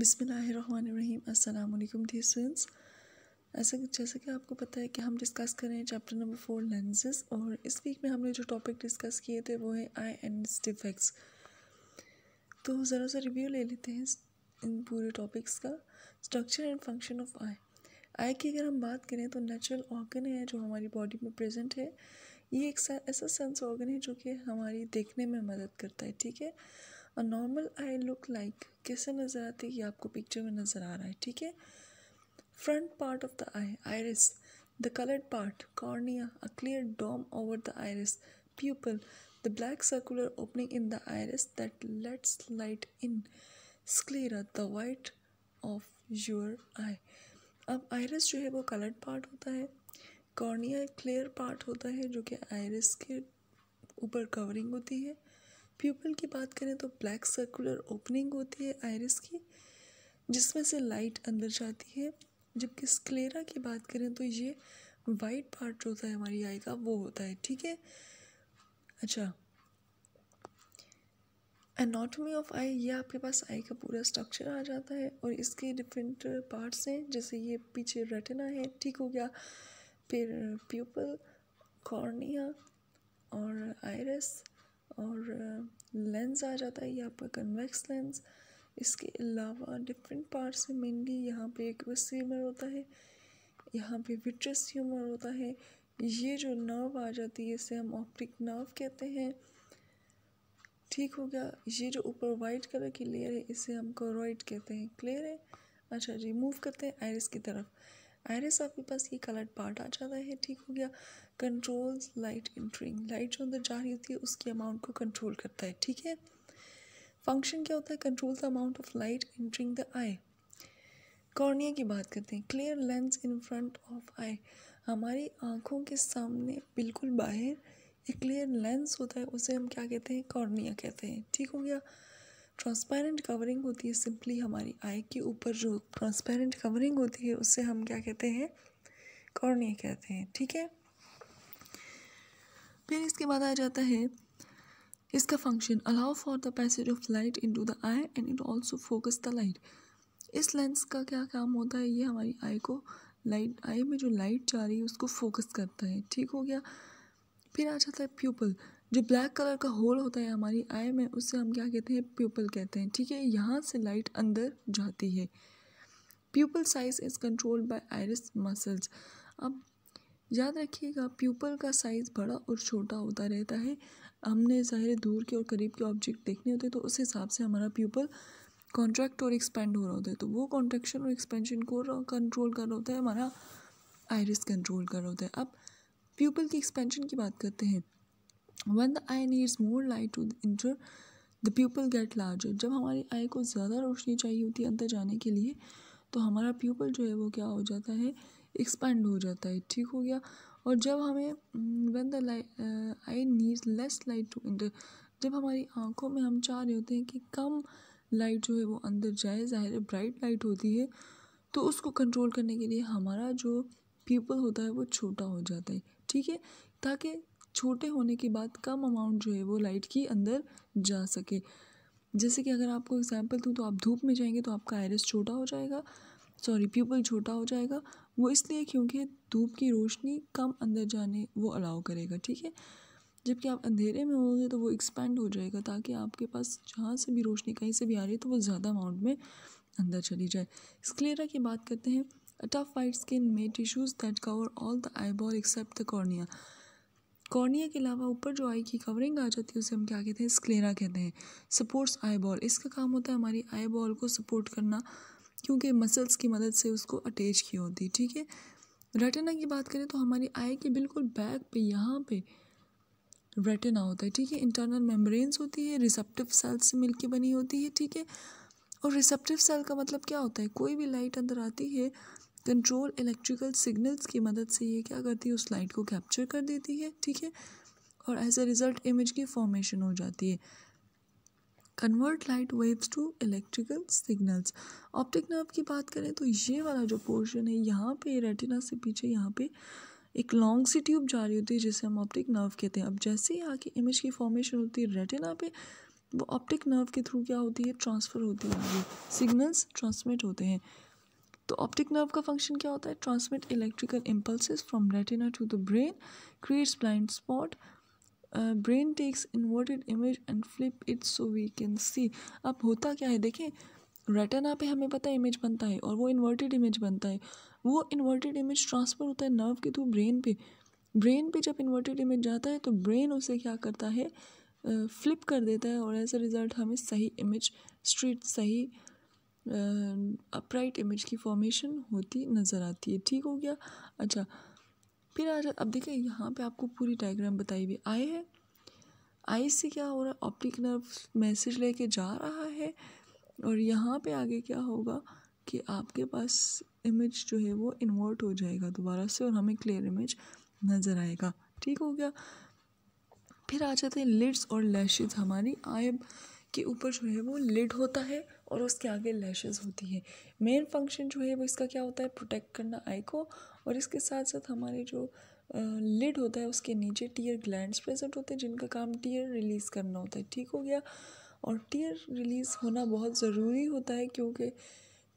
बिसमीम् अल्लाम D students ऐसा जैसा कि आपको पता है कि हम डिस्कस कर रहे हैं चैप्टर नंबर फोर लेंसेज और इस वीक में हमने जो टॉपिक डिस्कस किए थे वो है आई एंड डिफेक्ट्स तो ज़रा सा रिव्यू ले लेते हैं इन पूरे टॉपिक्स का structure and function of eye eye की अगर हम बात करें तो नेचुरल ऑर्गन है जो हमारी बॉडी में प्रेजेंट है ये एक ऐसा सेंस ऑर्गन है जो कि हमारी देखने में मदद करता है ठीक है और नॉर्मल आई लुक लाइक कैसे नज़र आती है ये आपको पिक्चर में नज़र आ रहा है ठीक है front part of the eye iris the coloured part cornea a clear dome over the iris pupil the black circular opening in the iris that lets light in sclera the white of your eye अब iris जो है वो coloured part होता है cornea clear part होता है जो कि आयरस के ऊपर कवरिंग होती है प्यूपल की बात करें तो ब्लैक सर्कुलर ओपनिंग होती है आयरिस की जिसमें से लाइट अंदर जाती है जबकि स्क्लेरा की बात करें तो ये वाइट पार्ट जो होता है हमारी आई का वो होता है ठीक है अच्छा एनाटोमी ऑफ आई ये आपके पास आई का पूरा स्ट्रक्चर आ जाता है और इसके डिफरेंट पार्ट्स हैं जैसे ये पीछे रेटिना है ठीक हो गया फिर प्यूपल कॉर्निया और आयरस और लेंस आ जाता है ये आपका कन्वेक्स लेंस इसके अलावा डिफरेंट पार्ट्स से मेनली यहाँ पे एक्वस ह्यूमर होता है यहाँ पे विट्रस ह्यूमर होता है ये जो नर्व आ जाती है इसे हम ऑप्टिक नर्व कहते हैं ठीक हो गया ये जो ऊपर वाइट कलर की लेयर है इसे हम कोरोइड कहते हैं क्लियर है अच्छा रिमूव करते हैं आयरस की तरफ आयरस आपके पास ये कलर पार्ट आ जाता है ठीक हो गया कंट्रोल लाइट इंट्रिंग लाइट जो अंदर जा रही होती है उसकी अमाउंट को कंट्रोल करता है ठीक है फंक्शन क्या होता है control the amount of light entering the eye cornea की बात करते हैं clear lens in front of eye हमारी आँखों के सामने बिल्कुल बाहर एक क्लियर लेंस होता है उसे हम क्या कहते हैं कॉर्निया कहते हैं ठीक हो गया ट्रांसपेरेंट कवरिंग होती है सिंपली हमारी आई के ऊपर जो ट्रांसपेरेंट कवरिंग होती है उससे हम क्या कहते हैं कॉर्निया कहते हैं ठीक है फिर इसके बाद आ जाता है इसका function allow for the passage of light into the eye and it also focus the light इस लेंस का क्या काम होता है ये हमारी आई को लाइट आई में जो लाइट जा रही है उसको फोकस करता है ठीक हो गया फिर आ जाता है प्यूपल जो ब्लैक कलर का होल होता है हमारी आई में उससे हम क्या कहते हैं प्यूपल कहते हैं ठीक है यहाँ से लाइट अंदर जाती है pupil size is controlled by iris muscles अब याद रखिएगा प्यूपल का साइज़ बड़ा और छोटा होता रहता है हमने ज़ाहिर दूर के और करीब के ऑब्जेक्ट देखने होते हैं तो उस हिसाब से हमारा प्यूपल कॉन्ट्रैक्ट और एक्सपेंड हो रहा होता है तो वो कॉन्ट्रैक्शन और एक्सपेंशन को कंट्रोल कर रहा होता है हमारा आयरिस कंट्रोल कर रहा होता है अब प्यूपल की एक्सपेंशन की बात करते हैं when the eye needs more light to enter the pupil get larger जब हमारी आई को ज़्यादा रोशनी चाहिए होती है अंदर जाने के लिए तो हमारा प्यूपल जो है वो क्या हो जाता है एक्सपेंड हो जाता है ठीक हो गया और जब हमें when the light eye needs less light to enter जब हमारी आँखों में हम चाह रहे होते हैं कि कम लाइट जो है वो अंदर जाए ज़ाहिर ब्राइट लाइट होती है तो उसको कंट्रोल करने के लिए हमारा जो पीपल होता है वो छोटा हो जाता है ठीक है ताकि छोटे होने के बाद कम अमाउंट जो है वो लाइट की अंदर जा सके जैसे कि अगर आपको एग्जाम्पल दूँ तो आप धूप में जाएंगे तो आपका आयरस छोटा हो जाएगा सॉरी प्यूपल छोटा हो जाएगा वो इसलिए क्योंकि धूप की रोशनी कम अंदर जाने वो अलाउ करेगा ठीक है जबकि आप अंधेरे में होंगे तो वो एक्सपेंड हो जाएगा ताकि आपके पास जहाँ से भी रोशनी कहीं से भी आ रही है तो वो ज़्यादा अमाउंट में अंदर चली जाए स्क्लेरा की बात करते हैं tough white skin skin tissues that cover all the eyeball except the cornea cornea के अलावा ऊपर जो आई की कवरिंग आ जाती है उसे हम क्या कहते हैं स्क्लेरा कहते हैं सपोर्ट्स आई बॉल इसका काम होता है हमारी आई बॉल को सपोर्ट करना क्योंकि मसल्स की मदद से उसको अटैच की होती है ठीक है रेटिना की बात करें तो हमारी आई के बिल्कुल बैक पे यहाँ पे रेटिना होता है ठीक है इंटरनल मेम्ब्रेन्स होती है रिसेप्टिव सेल से मिलके बनी होती है ठीक है और रिसेप्टिव सेल का मतलब क्या होता है कोई भी लाइट अंदर आती है कंट्रोल इलेक्ट्रिकल सिग्नल्स की मदद से ये क्या करती है उस लाइट को कैप्चर कर देती है ठीक है और एज ए रिज़ल्ट इमेज की फॉर्मेशन हो जाती है convert light waves to electrical signals optic nerve की बात करें तो ये वाला जो पोर्शन है यहाँ पे रेटिना से पीछे यहाँ पे एक लॉन्ग सी ट्यूब जा रही होती है जिसे हम ऑप्टिक नर्व कहते हैं अब जैसे ही आके इमेज की फॉर्मेशन होती है रेटिना पे वो ऑप्टिक नर्व के थ्रू क्या होती है ट्रांसफ़र होती है सिग्नल्स ट्रांसमिट होते हैं तो ऑप्टिक नर्व का फंक्शन क्या होता है transmit electrical impulses from retina to the brain creates blind spot brain takes inverted image and flip it so we can see अब होता क्या है देखें रेटना पे हमें पता है इमेज बनता है और वो इन्वर्टेड इमेज बनता है वो इन्वर्टेड इमेज ट्रांसफ़र होता है नर्व के थ्रू ब्रेन पे ब्रेन पे जब इन्वर्टेड इमेज जाता है तो ब्रेन उसे क्या करता है फ्लिप uh, कर देता है और एज अ रिज़ल्ट हमें सही इमेज स्ट्रीट सही अपराइट इमेज की फॉर्मेशन होती नज़र आती है ठीक हो गया अच्छा फिर आ अब देखिए यहाँ पे आपको पूरी डायग्राम बताई हुई आई है आई से क्या हो रहा है ऑप्टिक नर्व मैसेज लेके जा रहा है और यहाँ पे आगे क्या होगा कि आपके पास इमेज जो है वो इन्वर्ट हो जाएगा दोबारा से और हमें क्लियर इमेज नज़र आएगा ठीक हो गया फिर आ जाते हैं लिड्स और लैशेज हमारी आई के ऊपर जो है वो लिड होता है और उसके आगे लैशेज़ होती है मेन फंक्शन जो है वो इसका क्या होता है प्रोटेक्ट करना आई को और इसके साथ साथ हमारे जो लिड होता है उसके नीचे टीयर ग्लैंड्स प्रेजेंट होते हैं जिनका काम टीयर रिलीज़ करना होता है ठीक हो गया और टीयर रिलीज़ होना बहुत ज़रूरी होता है क्योंकि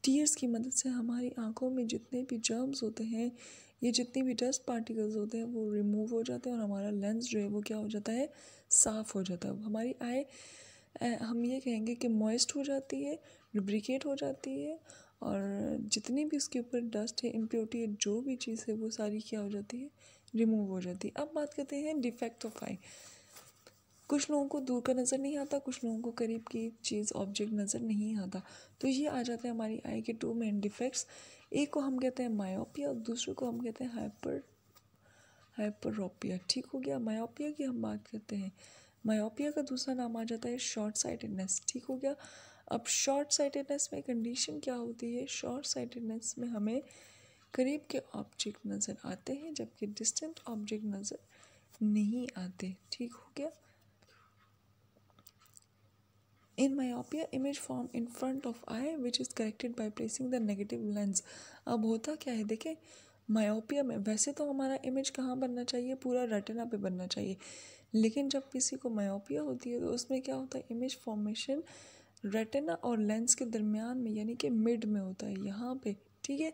टीयर्स की मदद से हमारी आंखों में जितने भी जर्म्स होते हैं ये जितने भी डस्ट पार्टिकल्स होते हैं वो रिमूव हो जाते हैं और हमारा लेंस जो है वो क्या हो जाता है साफ़ हो जाता है हमारी आई हम ये कहेंगे कि मॉइस्ट हो जाती है लुब्रिकेट हो जाती है और जितनी भी उसके ऊपर डस्ट है इम्प्योरिटी है जो भी चीज़ है वो सारी क्या हो जाती है रिमूव हो जाती है अब बात करते हैं डिफेक्ट ऑफ आई कुछ लोगों को दूर का नज़र नहीं आता कुछ लोगों को करीब की चीज़ ऑब्जेक्ट नज़र नहीं आता तो ये आ जाते हैं हमारी आई के टू मेन डिफेक्ट्स एक को हम कहते हैं मायोपिया और दूसरे को हम कहते हैं हाइपर हाइपरोपिया ठीक हो गया मायोपिया की हम बात करते हैं मायोपिया का दूसरा नाम आ जाता है शॉर्ट साइटेडनेस ठीक हो गया अब शॉर्ट साइटेडनेस में कंडीशन क्या होती है शॉर्ट साइटेडनेस में हमें करीब के ऑब्जेक्ट नज़र आते हैं जबकि डिस्टेंट ऑब्जेक्ट नज़र नहीं आते ठीक हो गया in myopia image form in front of eye which is corrected by placing the negative lens अब होता क्या है देखें मायोपिया में वैसे तो हमारा इमेज कहाँ बनना चाहिए पूरा रटना पे बनना चाहिए लेकिन जब किसी को मायोपिया होती है तो उसमें क्या होता है इमेज फॉर्मेशन रेटिना और लेंस के दरमियान में यानी कि मिड में होता है यहाँ पे ठीक है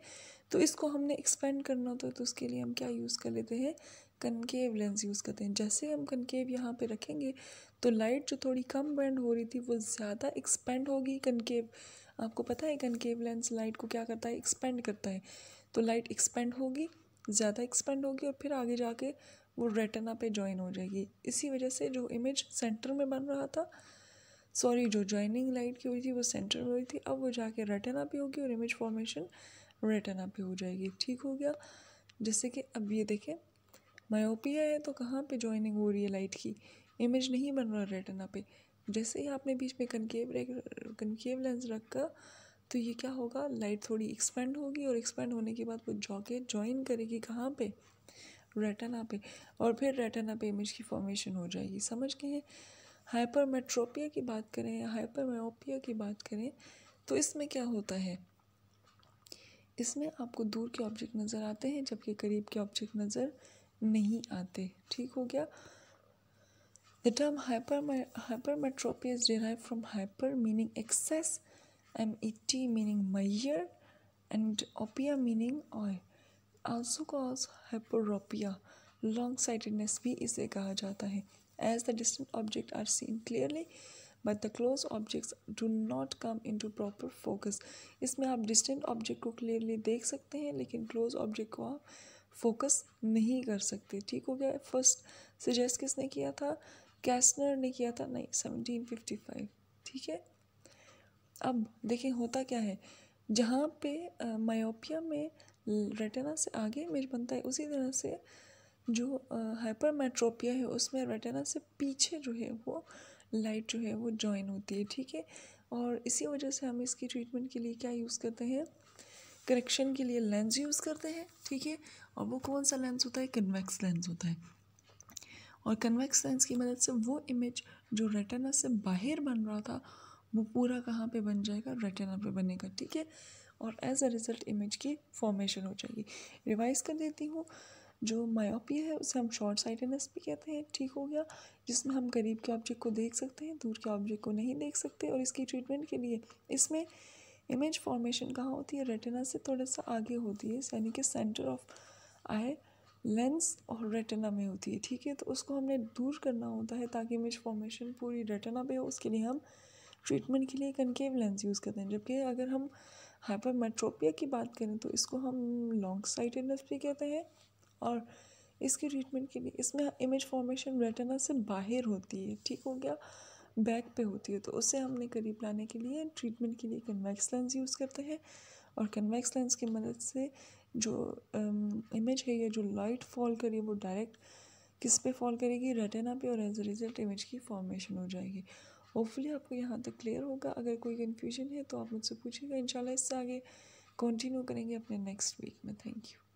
तो इसको हमने एक्सपेंड करना होता है तो उसके लिए हम क्या यूज़ कर लेते हैं कनकेव लेंस यूज़ करते हैं जैसे हम कनकेव यहाँ पे रखेंगे तो लाइट जो थोड़ी कम बैंड हो रही थी वो ज़्यादा एक्सपेंड होगी कनकेव आपको पता है कनकेव लेंस लाइट को क्या करता है एक्सपेंड करता है तो लाइट एक्सपेंड होगी ज़्यादा एक्सपेंड होगी और फिर आगे जाके वो रेटना पे ज्वाइन हो जाएगी इसी वजह से जो इमेज सेंटर में बन रहा था सॉरी जो ज्वाइनिंग लाइट की हुई थी वो सेंटर में हुई थी अब वो जाके रेटना पे होगी और इमेज फॉर्मेशन रेटना पे हो जाएगी ठीक हो गया जैसे कि अब ये देखें मायोपिया है तो कहाँ पे ज्वाइनिंग हो रही है लाइट की इमेज नहीं बन रहा रेटना पे जैसे ही आपने बीच में कनकेव कनकेव लेंस रखा तो ये क्या होगा लाइट थोड़ी एक्सपेंड होगी और एक्सपेंड होने के बाद वो जॉके ज्वाइन करेगी कहाँ पे रेटना पे और फिर रेटना पे इमेज की फॉर्मेशन हो जाएगी समझ गए हाइपर मेट्रोपिया की बात करें हाइपर म्योपिया की बात करें तो इसमें क्या होता है इसमें आपको दूर के ऑब्जेक्ट नज़र आते हैं जबकि करीब के ऑब्जेक्ट नज़र नहीं आते ठीक हो गया the term hyper hypermetropia is derive from hyper meaning excess M E T meaning measure and opia meaning eye आंसू कॉज हाइपोरोपिया लॉन्ग साइटेडनेस भी इसे कहा जाता है as the distant object are seen clearly but the close objects do not come in to proper focus इसमें आप distant object को clearly देख सकते हैं लेकिन क्लोज ऑब्जेक्ट को आप फोकस नहीं कर सकते ठीक हो गया फर्स्ट सजेस्ट किसने किया था कैसनर ने किया था नहीं सेवनटीन फिफ्टी फाइव ठीक है अब देखें होता क्या है जहाँ पे मायोपिया में रेटिना हम्म, से आगे इमेज बनता है उसी तरह से जो हाइपरमेट्रोपिया है उसमें रेटिना से पीछे जो है वो लाइट जो है वो जॉइन होती है ठीक है और इसी वजह से हम इसकी ट्रीटमेंट के लिए क्या यूज़ करते हैं करेक्शन के लिए लेंस यूज़ करते हैं ठीक है और वो कौन सा लेंस होता है कन्वेक्स लेंस होता है और कन्वेक्स लेंस की मदद से वो इमेज जो रेटिना से बाहर बन रहा था वो पूरा कहाँ पे बन जाएगा रेटिना पे बनेगा ठीक है और एज अ रिज़ल्ट इमेज की फॉर्मेशन हो जाएगी रिवाइज़ कर देती हूँ जो मायोपिया है उसे हम शॉर्ट साइटेडनेस भी कहते हैं ठीक हो गया जिसमें हम करीब के ऑब्जेक्ट को देख सकते हैं दूर के ऑब्जेक्ट को नहीं देख सकते और इसकी ट्रीटमेंट के लिए इसमें इमेज फॉर्मेशन कहाँ होती है रेटिना से थोड़ा सा आगे होती है यानी कि सेंटर ऑफ आई लेंस और रेटिना में होती है ठीक है तो उसको हमने दूर करना होता है ताकि इमेज फॉर्मेशन पूरी रेटिना पे हो उसके लिए हम ट्रीटमेंट के लिए कनकेव लेंस यूज़ करते हैं जबकि अगर हम हाइपरमेट्रोपिया की बात करें तो इसको हम लॉन्ग साइटेडनेस भी कहते हैं और इसके ट्रीटमेंट के लिए इसमें इमेज फॉर्मेशन रेटना से बाहर होती है ठीक हो गया बैक पे होती है तो उसे हमने करीब लाने के लिए ट्रीटमेंट के लिए कन्वेक्स लेंस यूज़ करते हैं और कन्वेक्स लेंस की मदद से जो इमेज um, है या जो लाइट फॉल करी वो डायरेक्ट किस पे फॉल करेगी रेटना पे और एज अ रिजल्ट इमेज की फॉर्मेशन हो जाएगी होपफुली आपको यहाँ तक क्लियर होगा अगर कोई कन्फ्यूजन है तो आप मुझसे पूछिएगा इंशाल्लाह इससे आगे कंटिन्यू करेंगे अपने नेक्स्ट वीक में थैंक यू